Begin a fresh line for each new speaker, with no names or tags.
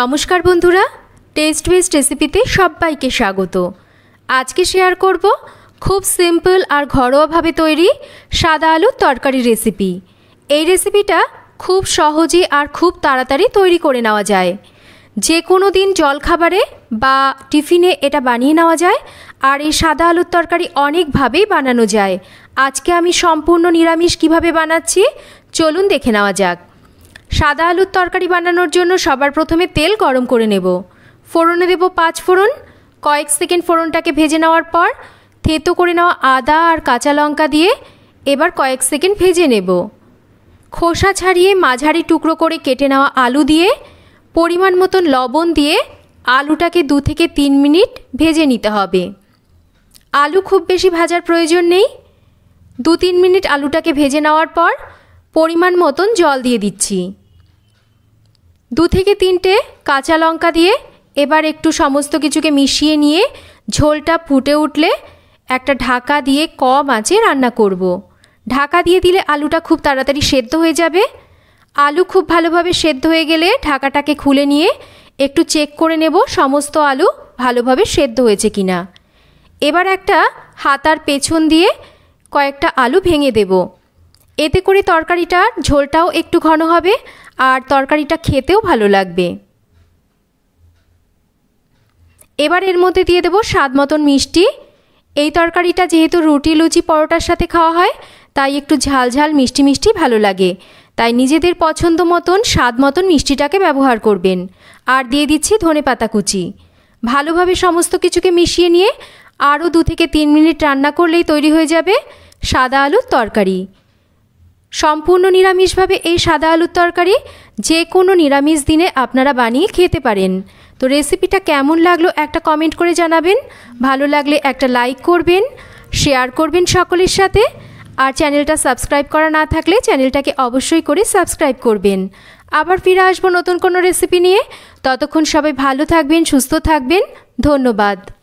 নমস্কার বন্ধুরা test best রেসিপিতে সবাইকে স্বাগত আজকে শেয়ার করব খুব সিম্পল আর ঘরোয়াভাবে তৈরি সাদা আলুর তরকারি রেসিপি এই রেসিপিটা খুব সহজে আর খুব তাড়াতাড়ি তৈরি করে নেওয়া যায় যে কোনো দিন জলখাবারে বা টিফিনে এটা বানিয়ে নেওয়া যায় আর এই সাদা আলুর তরকারি অনেকভাবেই বানানো যায় আজকে আমি সম্পূর্ণ নিরামিষ কিভাবে বানাচ্ছি চলুন দেখে নেওয়া যাক সাদা আলুর তরকারি বানানোর জন্য সবার প্রথমে তেল গরম করে নেব ফোড়নে দেব পাঁচ ফোড়ন কয়েক সেকেন্ড ফোড়নটাকে ভেজে নেওয়ার পর থেতো করে নেওয়া আদা আর কাঁচা লঙ্কা দিয়ে এবার কয়েক সেকেন্ড ভেজে নেব খোসা ছাড়িয়ে মাঝারি টুকরো করে কেটে নেওয়া আলু দিয়ে পরিমাণ মতন লবণ দিয়ে আলুটাকে দু থেকে তিন মিনিট ভেজে নিতে হবে আলু খুব বেশি ভাজার প্রয়োজন নেই দু তিন মিনিট আলুটাকে ভেজে নেওয়ার পর পরিমাণ মতন জল দিয়ে দিচ্ছি দু থেকে তিনটে কাঁচা লঙ্কা দিয়ে এবার একটু সমস্ত কিছুকে মিশিয়ে নিয়ে ঝোলটা ফুটে উঠলে একটা ঢাকা দিয়ে কম আঁচে রান্না করব। ঢাকা দিয়ে দিলে আলুটা খুব তাড়াতাড়ি সেদ্ধ হয়ে যাবে আলু খুব ভালোভাবে সেদ্ধ হয়ে গেলে ঢাকাটাকে খুলে নিয়ে একটু চেক করে নেব সমস্ত আলু ভালোভাবে সেদ্ধ হয়েছে কিনা এবার একটা হাতার পেছন দিয়ে কয়েকটা আলু ভেঙে দেব এতে করে তরকারিটার ঝোলটাও একটু ঘন হবে আর তরকারিটা খেতেও ভালো লাগবে এবার এর মধ্যে দিয়ে দেবো স্বাদ মতন মিষ্টি এই তরকারিটা যেহেতু রুটি লুচি পরোটার সাথে খাওয়া হয় তাই একটু ঝাল ঝাল মিষ্টি মিষ্টি ভালো লাগে তাই নিজেদের পছন্দ মতন স্বাদ মতন মিষ্টিটাকে ব্যবহার করবেন আর দিয়ে দিচ্ছি ধনে পাতা কুচি ভালোভাবে সমস্ত কিছুকে মিশিয়ে নিয়ে আরও দু থেকে তিন মিনিট রান্না করলেই তৈরি হয়ে যাবে সাদা আলুর তরকারি সম্পূর্ণ নিরামিষভাবে এই সাদা আলুর তরকারি যে কোনো নিরামিষ দিনে আপনারা বানিয়ে খেতে পারেন তো রেসিপিটা কেমন লাগলো একটা কমেন্ট করে জানাবেন ভালো লাগলে একটা লাইক করবেন শেয়ার করবেন সকলের সাথে আর চ্যানেলটা সাবস্ক্রাইব করা না থাকলে চ্যানেলটাকে অবশ্যই করে সাবস্ক্রাইব করবেন আবার ফিরে আসবো নতুন কোনো রেসিপি নিয়ে ততক্ষণ সবাই ভালো থাকবেন সুস্থ থাকবেন ধন্যবাদ